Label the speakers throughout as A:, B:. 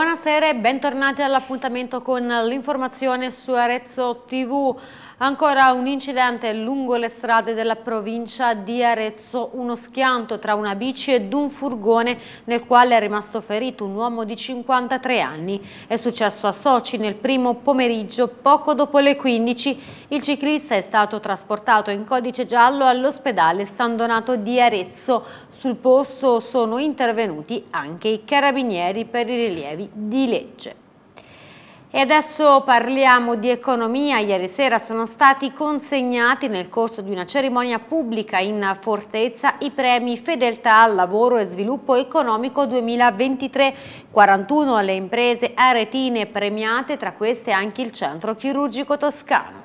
A: Buonasera e bentornati all'appuntamento con l'informazione su Arezzo TV. Ancora un incidente lungo le strade della provincia di Arezzo, uno schianto tra una bici ed un furgone nel quale è rimasto ferito un uomo di 53 anni. È successo a Soci nel primo pomeriggio, poco dopo le 15. Il ciclista è stato trasportato in codice giallo all'ospedale San Donato di Arezzo. Sul posto sono intervenuti anche i carabinieri per i rilievi di legge. E adesso parliamo di economia. Ieri sera sono stati consegnati nel corso di una cerimonia pubblica in Fortezza i premi Fedeltà al Lavoro e Sviluppo Economico 2023. 41 le imprese aretine premiate, tra queste anche il Centro Chirurgico Toscano.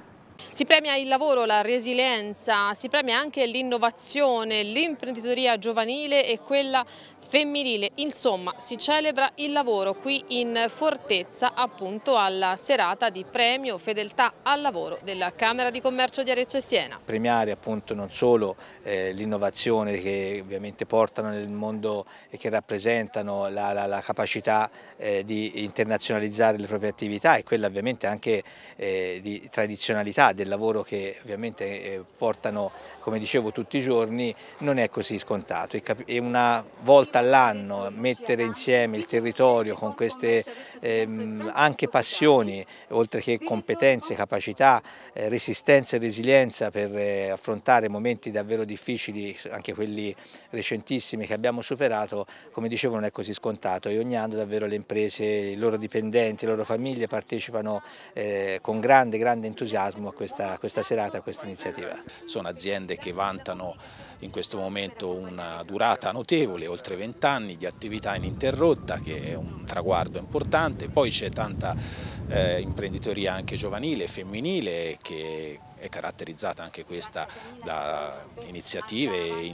B: Si premia il lavoro, la resilienza, si premia anche l'innovazione, l'imprenditoria giovanile e quella femminile. Insomma, si celebra il lavoro qui in Fortezza appunto alla serata di premio Fedeltà al lavoro della Camera di Commercio di Arezzo e Siena.
C: Premiare appunto non solo eh, l'innovazione che ovviamente portano nel mondo e che rappresentano la, la, la capacità eh, di internazionalizzare le proprie attività e quella ovviamente anche eh, di tradizionalità del lavoro che ovviamente eh, portano come dicevo tutti i giorni non è così scontato e una volta volta all'anno mettere insieme il territorio con queste ehm, anche passioni, oltre che competenze, capacità, eh, resistenza e resilienza per eh, affrontare momenti davvero difficili, anche quelli recentissimi che abbiamo superato, come dicevo non è così scontato e ogni anno davvero le imprese, i loro dipendenti, le loro famiglie partecipano eh, con grande, grande entusiasmo a questa, a questa serata, a questa iniziativa. Sono aziende che vantano in questo momento una durata notevole, oltre 20 anni di attività ininterrotta che è un traguardo importante, poi c'è tanta eh, imprenditoria anche giovanile, e femminile che è caratterizzata anche questa da iniziative e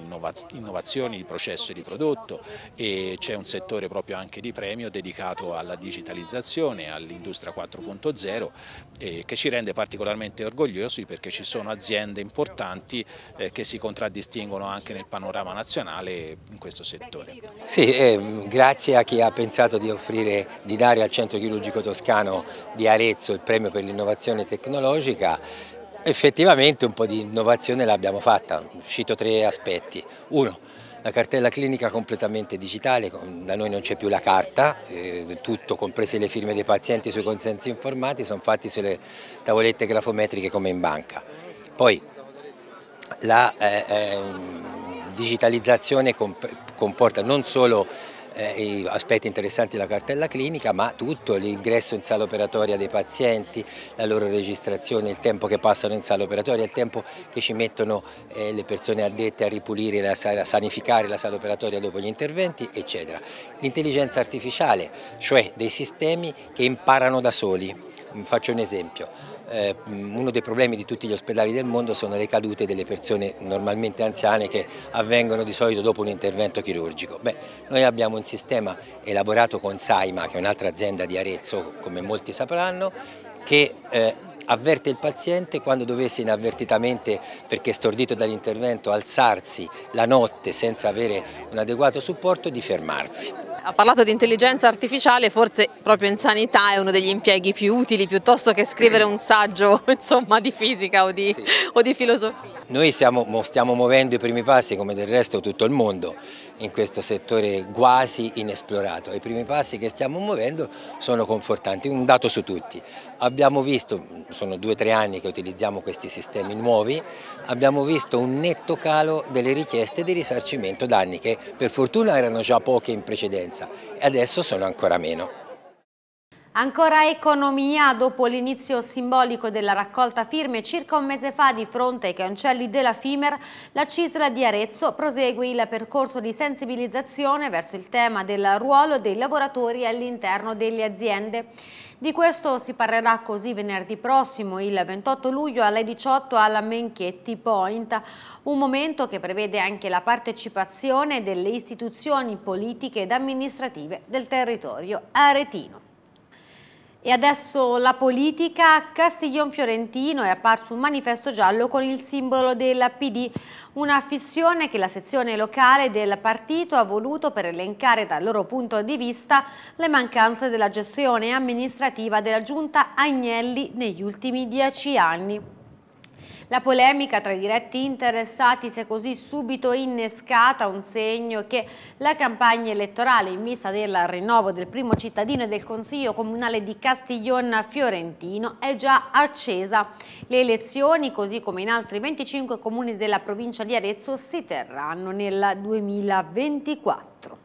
C: innovazioni di processo e di prodotto e c'è un settore proprio anche di premio dedicato alla digitalizzazione, all'industria 4.0 eh, che ci rende particolarmente orgogliosi perché ci sono aziende importanti eh, che si contraddistinguono anche nel panorama nazionale in questo settore. Sì, eh, grazie a chi ha pensato di offrire, di dare al Centro Chirurgico Toscano di Arezzo il premio per l'innovazione tecnologica Effettivamente un po' di innovazione l'abbiamo fatta, uscito tre aspetti. Uno, la cartella clinica completamente digitale, da noi non c'è più la carta, eh, tutto comprese le firme dei pazienti sui consensi informati sono fatti sulle tavolette grafometriche come in banca. Poi la eh, eh, digitalizzazione comp comporta non solo eh, aspetti interessanti della cartella clinica, ma tutto l'ingresso in sala operatoria dei pazienti, la loro registrazione, il tempo che passano in sala operatoria, il tempo che ci mettono eh, le persone addette a ripulire, la, a sanificare la sala operatoria dopo gli interventi, eccetera. L'intelligenza artificiale, cioè dei sistemi che imparano da soli. Faccio un esempio eh, uno dei problemi di tutti gli ospedali del mondo sono le cadute delle persone normalmente anziane che avvengono di solito dopo un intervento chirurgico. Beh, noi abbiamo un sistema elaborato con Saima, che è un'altra azienda di Arezzo, come molti sapranno, che eh, avverte il paziente quando dovesse inavvertitamente, perché stordito dall'intervento, alzarsi la notte senza avere un adeguato supporto di fermarsi.
B: Ha parlato di intelligenza artificiale, forse proprio in sanità è uno degli impieghi più utili piuttosto che scrivere un saggio insomma, di fisica o di, sì. o di filosofia.
C: Noi siamo, stiamo muovendo i primi passi come del resto tutto il mondo in questo settore quasi inesplorato. I primi passi che stiamo muovendo sono confortanti, un dato su tutti. Abbiamo visto, sono due o tre anni che utilizziamo questi sistemi nuovi, abbiamo visto un netto calo delle richieste di risarcimento danni che per fortuna erano già poche in precedenza e adesso sono ancora meno.
A: Ancora economia, dopo l'inizio simbolico della raccolta firme circa un mese fa di fronte ai cancelli della FIMER, la Cisla di Arezzo prosegue il percorso di sensibilizzazione verso il tema del ruolo dei lavoratori all'interno delle aziende. Di questo si parlerà così venerdì prossimo, il 28 luglio alle 18 alla Menchetti Point, un momento che prevede anche la partecipazione delle istituzioni politiche ed amministrative del territorio aretino. E adesso la politica. A Castiglion Fiorentino è apparso un manifesto giallo con il simbolo della PD, una fissione che la sezione locale del partito ha voluto per elencare dal loro punto di vista le mancanze della gestione amministrativa della giunta Agnelli negli ultimi dieci anni. La polemica tra i diretti interessati si è così subito innescata, un segno che la campagna elettorale in vista del rinnovo del primo cittadino e del Consiglio Comunale di Castiglion Fiorentino è già accesa. Le elezioni, così come in altri 25 comuni della provincia di Arezzo, si terranno nel 2024.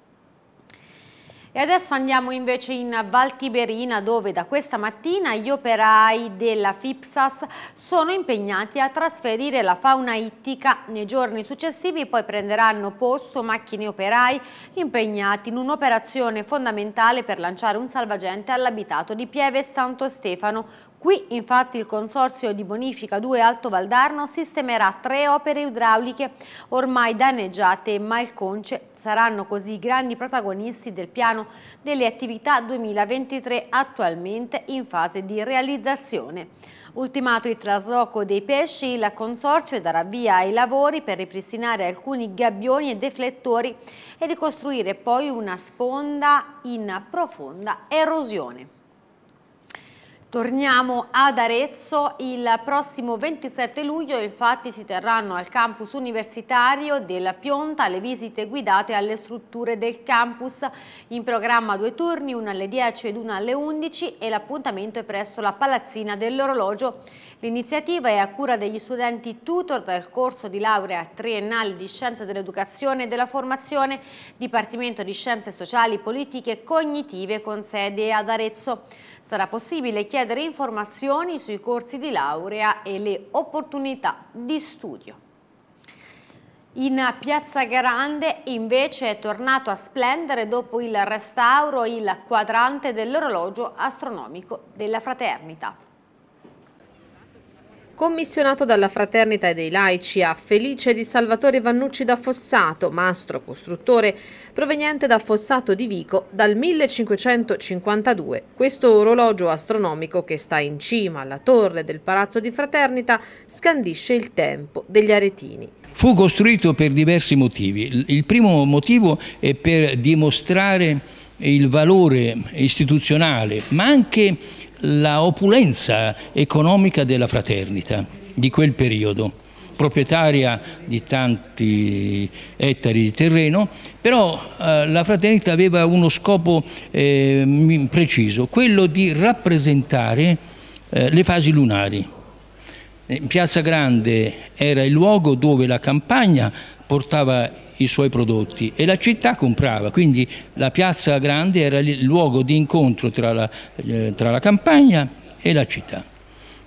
A: E adesso andiamo invece in Val Tiberina dove da questa mattina gli operai della FIPSAS sono impegnati a trasferire la fauna ittica. Nei giorni successivi poi prenderanno posto macchine operai impegnati in un'operazione fondamentale per lanciare un salvagente all'abitato di Pieve Santo Stefano, Qui infatti il Consorzio di Bonifica 2 Alto Valdarno sistemerà tre opere idrauliche ormai danneggiate e malconce saranno così i grandi protagonisti del piano delle attività 2023 attualmente in fase di realizzazione. Ultimato il trasloco dei pesci, il consorzio darà via ai lavori per ripristinare alcuni gabbioni e deflettori e ricostruire poi una sponda in profonda erosione. Torniamo ad Arezzo, il prossimo 27 luglio infatti si terranno al campus universitario della Pionta le visite guidate alle strutture del campus, in programma due turni, una alle 10 ed una alle 11 e l'appuntamento è presso la Palazzina dell'Orologio. L'iniziativa è a cura degli studenti tutor del corso di laurea triennale di Scienze dell'Educazione e della Formazione, Dipartimento di Scienze Sociali, Politiche e Cognitive con sede ad Arezzo sarà possibile chiedere informazioni sui corsi di laurea e le opportunità di studio. In Piazza Grande invece è tornato a splendere dopo il restauro il quadrante dell'orologio astronomico della Fraternita
B: commissionato dalla Fraternita dei Laici a Felice di Salvatore Vannucci da Fossato, mastro costruttore proveniente da Fossato di Vico dal 1552. Questo orologio astronomico che sta in cima alla torre del Palazzo di Fraternita scandisce il tempo degli aretini.
D: Fu costruito per diversi motivi. Il primo motivo è per dimostrare il valore istituzionale, ma anche la opulenza economica della fraternita di quel periodo, proprietaria di tanti ettari di terreno, però eh, la fraternita aveva uno scopo eh, preciso, quello di rappresentare eh, le fasi lunari. Piazza Grande era il luogo dove la campagna portava i suoi prodotti e la città comprava, quindi la piazza grande era il luogo di incontro tra la, eh, tra la campagna e la città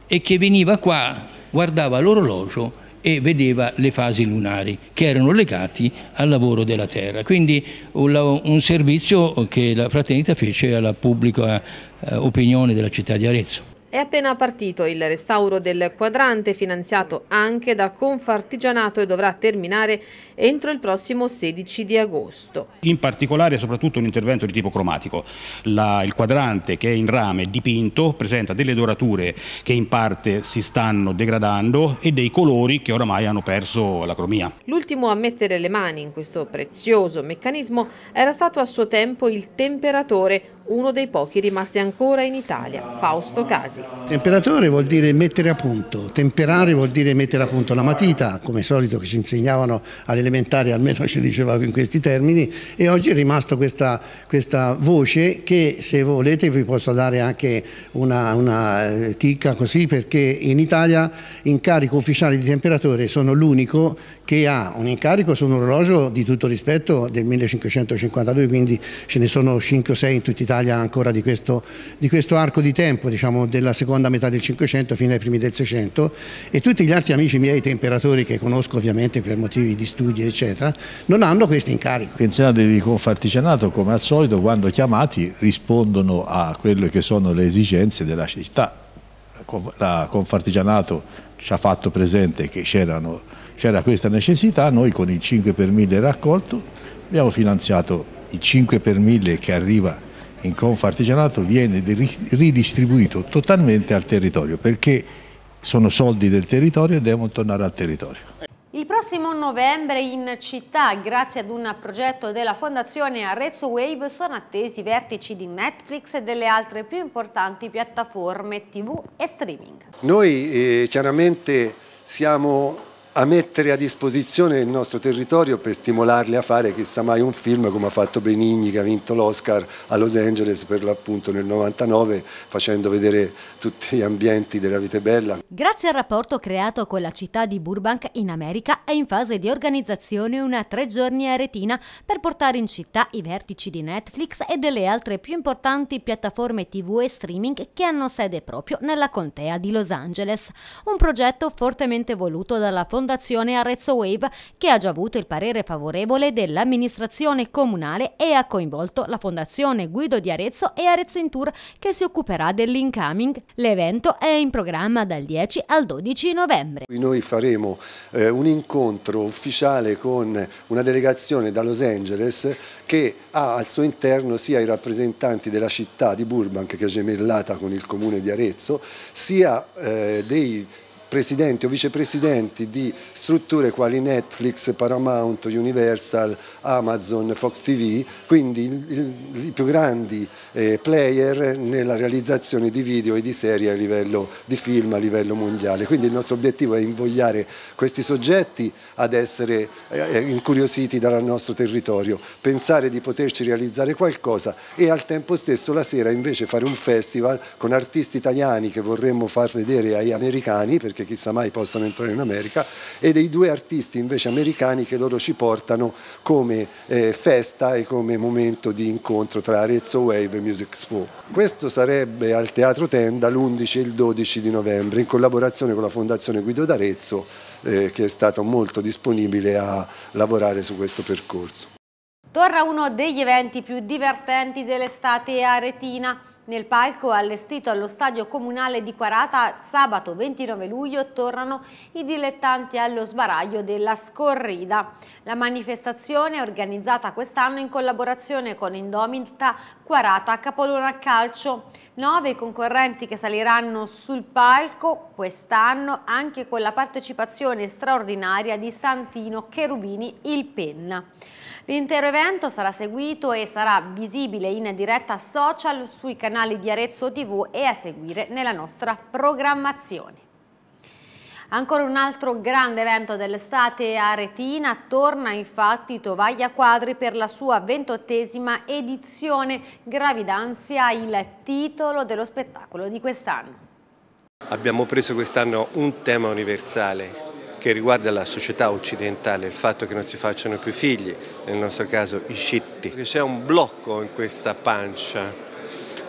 D: e che veniva qua, guardava l'orologio e vedeva le fasi lunari che erano legati al lavoro della terra. Quindi un, servizio che la fraternità fece alla pubblica eh, opinione della città di Arezzo.
B: È appena partito il restauro del quadrante finanziato anche da Confartigianato e dovrà terminare entro il prossimo 16 di agosto.
D: In particolare soprattutto un intervento di tipo cromatico. La, il quadrante che è in rame dipinto presenta delle dorature che in parte si stanno degradando e dei colori che oramai hanno perso la cromia.
B: L'ultimo a mettere le mani in questo prezioso meccanismo era stato a suo tempo il temperatore uno dei pochi rimasti ancora in Italia, Fausto Casi.
E: Temperatore vuol dire mettere a punto, temperare vuol dire mettere a punto la matita, come solito che ci insegnavano all'elementare, almeno ci dicevamo in questi termini, e oggi è rimasta questa, questa, voce che se volete vi posso dare anche una, una eh, chicca così, perché in Italia in carico ufficiale di temperatore sono l'unico che ha un incarico su un orologio di tutto rispetto del 1552, quindi ce ne sono 5 o 6 in tutta Italia ancora di questo, di questo arco di tempo, diciamo della seconda metà del 500 fino ai primi del 600 e tutti gli altri amici miei temperatori che conosco ovviamente per motivi di studi eccetera, non hanno questo incarico. Pensionati di Confartigianato come al solito quando chiamati rispondono a quelle che sono le esigenze della città. La Confartigianato ci ha fatto presente che c'erano c'era questa necessità, noi con il 5 per 1000 raccolto abbiamo finanziato il 5 per 1000 che arriva in Confartigianato viene ridistribuito totalmente al territorio perché sono soldi del territorio e devono tornare al territorio.
A: Il prossimo novembre in città, grazie ad un progetto della Fondazione Arezzo Wave, sono attesi i vertici di Netflix e delle altre più importanti piattaforme TV e streaming.
E: Noi eh, chiaramente siamo a mettere a disposizione il nostro territorio per stimolarli a fare chissà mai un film come ha fatto Benigni che ha vinto l'Oscar a Los Angeles per l'appunto nel 99 facendo vedere tutti gli ambienti della vita bella.
A: Grazie al rapporto creato con la città di Burbank in America è in fase di organizzazione una tre giorni a Retina per portare in città i vertici di Netflix e delle altre più importanti piattaforme tv e streaming che hanno sede proprio nella contea di Los Angeles. Un progetto fortemente voluto dalla Fondazione Fondazione Arezzo Wave che ha già avuto il parere favorevole dell'amministrazione comunale e ha coinvolto la Fondazione Guido di Arezzo e Arezzo in Tour che si occuperà dell'incoming. L'evento è in programma dal 10 al 12 novembre.
E: Noi faremo eh, un incontro ufficiale con una delegazione da Los Angeles che ha al suo interno sia i rappresentanti della città di Burbank che è gemellata con il comune di Arezzo, sia eh, dei presidenti o vicepresidenti di strutture quali Netflix, Paramount, Universal, Amazon, Fox TV, quindi i più grandi eh, player nella realizzazione di video e di serie a livello di film a livello mondiale. Quindi il nostro obiettivo è invogliare questi soggetti ad essere eh, eh, incuriositi dal nostro territorio, pensare di poterci realizzare qualcosa e al tempo stesso la sera invece fare un festival con artisti italiani che vorremmo far vedere agli americani perché chissà mai possano entrare in America, e dei due artisti invece americani che loro ci portano come eh, festa e come momento di incontro tra Arezzo Wave e Music Expo. Questo sarebbe al Teatro Tenda l'11 e il 12 di novembre in collaborazione con la Fondazione Guido d'Arezzo eh, che è stato molto disponibile a lavorare su questo percorso.
A: Torna uno degli eventi più divertenti dell'estate aretina. Nel palco allestito allo stadio comunale di Quarata, sabato 29 luglio tornano i dilettanti allo sbaraglio della scorrida. La manifestazione, organizzata quest'anno in collaborazione con Indomita Quarata Capolona Calcio, Nove concorrenti che saliranno sul palco quest'anno anche con la partecipazione straordinaria di Santino Cherubini Il Penna. L'intero evento sarà seguito e sarà visibile in diretta social sui canali di Arezzo TV e a seguire nella nostra programmazione. Ancora un altro grande evento dell'estate a Retina, torna infatti Tovaglia Quadri per la sua ventottesima edizione Gravidanzia, il titolo dello spettacolo di quest'anno.
E: Abbiamo preso quest'anno un tema universale che riguarda la società occidentale, il fatto che non si facciano più figli, nel nostro caso i scitti. C'è un blocco in questa pancia,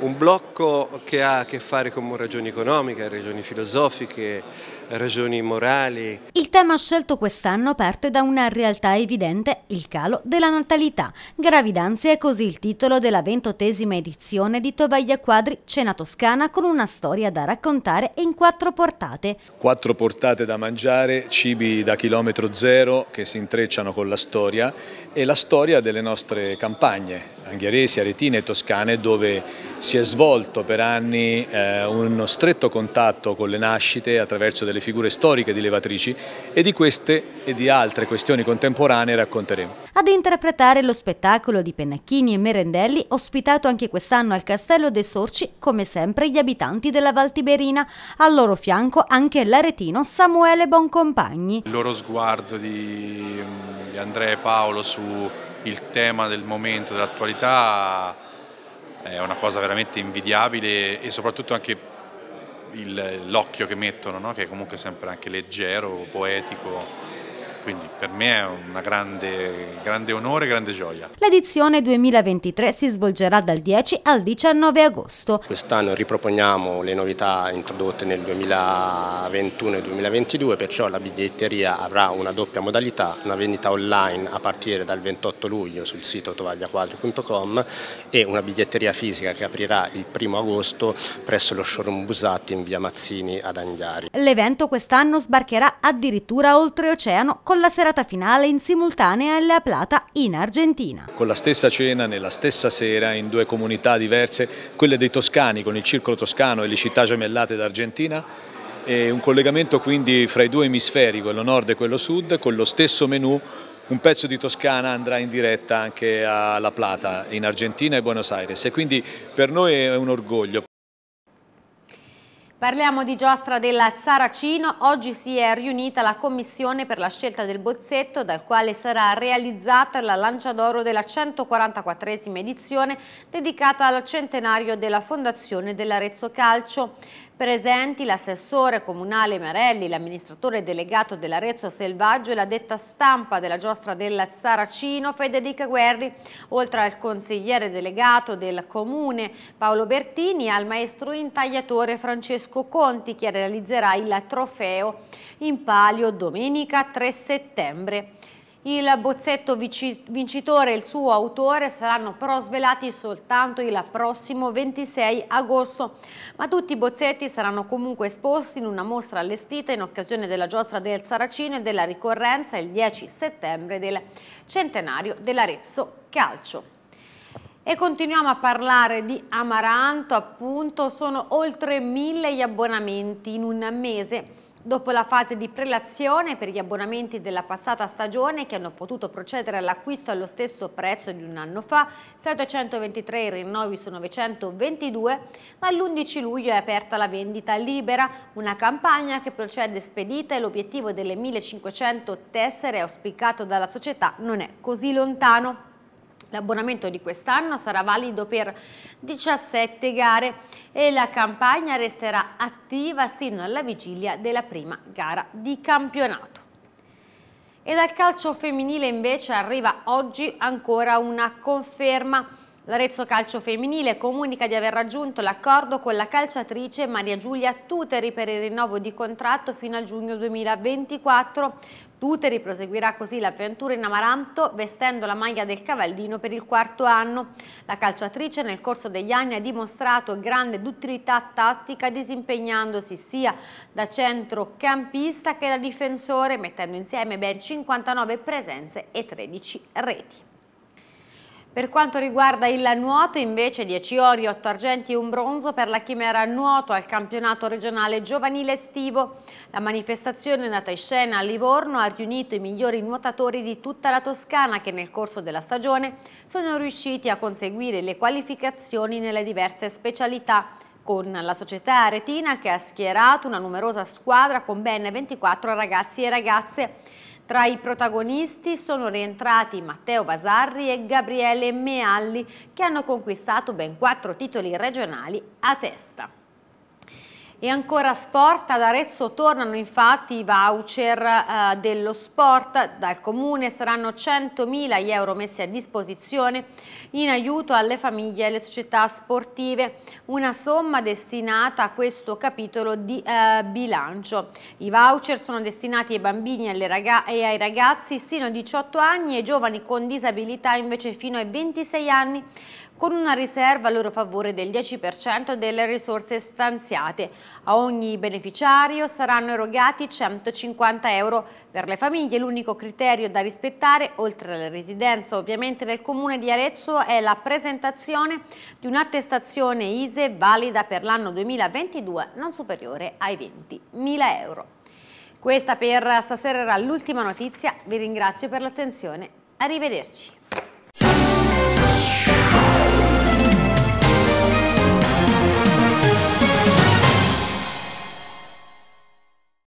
E: un blocco che ha a che fare con ragioni economiche, ragioni filosofiche, ragioni morali.
A: Il tema scelto quest'anno parte da una realtà evidente, il calo della natalità. Gravidanze è così il titolo della ventottesima edizione di Tovaglia Quadri Cena Toscana con una storia da raccontare in quattro portate.
D: Quattro portate da mangiare, cibi da chilometro zero che si intrecciano con la storia è la storia delle nostre campagne angheresi, aretine e toscane dove si è svolto per anni eh, uno stretto contatto con le nascite attraverso delle figure storiche di levatrici e di queste e di altre questioni contemporanee racconteremo
A: ad interpretare lo spettacolo di Pennacchini e Merendelli ospitato anche quest'anno al Castello dei Sorci, come sempre gli abitanti della Val Tiberina, al loro fianco anche l'aretino Samuele Boncompagni.
C: Il loro sguardo di, di Andrea e Paolo sul tema del momento, dell'attualità, è una cosa veramente invidiabile e soprattutto anche l'occhio che mettono, no? che è comunque sempre anche leggero, poetico quindi per me è un grande, grande onore e grande gioia.
A: L'edizione 2023 si svolgerà dal 10 al 19 agosto.
C: Quest'anno riproponiamo le novità introdotte nel 2021 e 2022, perciò la biglietteria avrà una doppia modalità, una vendita online a partire dal 28 luglio sul sito tovagliaquadri.com e una biglietteria fisica che aprirà il 1 agosto presso lo showroom Busatti in via Mazzini ad Anghiari.
A: L'evento quest'anno sbarcherà addirittura oltreoceano con con la serata finale in simultanea a La Plata in Argentina.
D: Con la stessa cena, nella stessa sera, in due comunità diverse, quelle dei toscani con il Circolo Toscano e le città gemellate d'Argentina, un collegamento quindi fra i due emisferi, quello nord e quello sud, con lo stesso menù un pezzo di Toscana andrà in diretta anche a La Plata, in Argentina e Buenos Aires e quindi per noi è un orgoglio
A: Parliamo di giostra della Saracino. Oggi si è riunita la commissione per la scelta del bozzetto dal quale sarà realizzata la lanciadoro della 144esima edizione dedicata al centenario della fondazione dell'Arezzo Calcio. Presenti l'assessore comunale Marelli, l'amministratore delegato dell'Arezzo Selvaggio e la detta stampa della giostra della Saracino Federica Guerri, oltre al consigliere delegato del comune Paolo Bertini e al maestro intagliatore Francesco Francesco Conti che realizzerà il trofeo in palio domenica 3 settembre. Il bozzetto vincitore e il suo autore saranno però svelati soltanto il prossimo 26 agosto, ma tutti i bozzetti saranno comunque esposti in una mostra allestita in occasione della giostra del Saracino e della ricorrenza il 10 settembre del centenario dell'Arezzo Calcio. E continuiamo a parlare di Amaranto, appunto, sono oltre mille gli abbonamenti in un mese. Dopo la fase di prelazione per gli abbonamenti della passata stagione che hanno potuto procedere all'acquisto allo stesso prezzo di un anno fa, 723 rinnovi su 922, dall'11 luglio è aperta la vendita libera, una campagna che procede spedita e l'obiettivo delle 1500 tessere auspicato dalla società non è così lontano. L'abbonamento di quest'anno sarà valido per 17 gare e la campagna resterà attiva sino alla vigilia della prima gara di campionato. E dal calcio femminile invece arriva oggi ancora una conferma. L'Arezzo Calcio Femminile comunica di aver raggiunto l'accordo con la calciatrice Maria Giulia Tuteri per il rinnovo di contratto fino al giugno 2024. Tuteri proseguirà così l'avventura in Amaranto vestendo la maglia del cavallino per il quarto anno. La calciatrice nel corso degli anni ha dimostrato grande duttilità tattica disimpegnandosi sia da centrocampista che da difensore mettendo insieme ben 59 presenze e 13 reti. Per quanto riguarda il nuoto invece 10 ori, 8 argenti e un bronzo per la chimera nuoto al campionato regionale giovanile estivo. La manifestazione nata in scena a Livorno ha riunito i migliori nuotatori di tutta la Toscana che nel corso della stagione sono riusciti a conseguire le qualificazioni nelle diverse specialità con la società aretina che ha schierato una numerosa squadra con ben 24 ragazzi e ragazze tra i protagonisti sono rientrati Matteo Vasarri e Gabriele Mealli che hanno conquistato ben quattro titoli regionali a testa. E ancora sport, ad Arezzo tornano infatti i voucher eh, dello sport dal comune, saranno 100.000 euro messi a disposizione in aiuto alle famiglie e alle società sportive, una somma destinata a questo capitolo di eh, bilancio. I voucher sono destinati ai bambini e ai ragazzi sino a 18 anni e ai giovani con disabilità invece fino ai 26 anni con una riserva a loro favore del 10% delle risorse stanziate. A ogni beneficiario saranno erogati 150 euro. Per le famiglie l'unico criterio da rispettare, oltre alla residenza ovviamente nel comune di Arezzo, è la presentazione di un'attestazione ISE valida per l'anno 2022 non superiore ai 20.000 euro. Questa per stasera era l'ultima notizia, vi ringrazio per l'attenzione, arrivederci.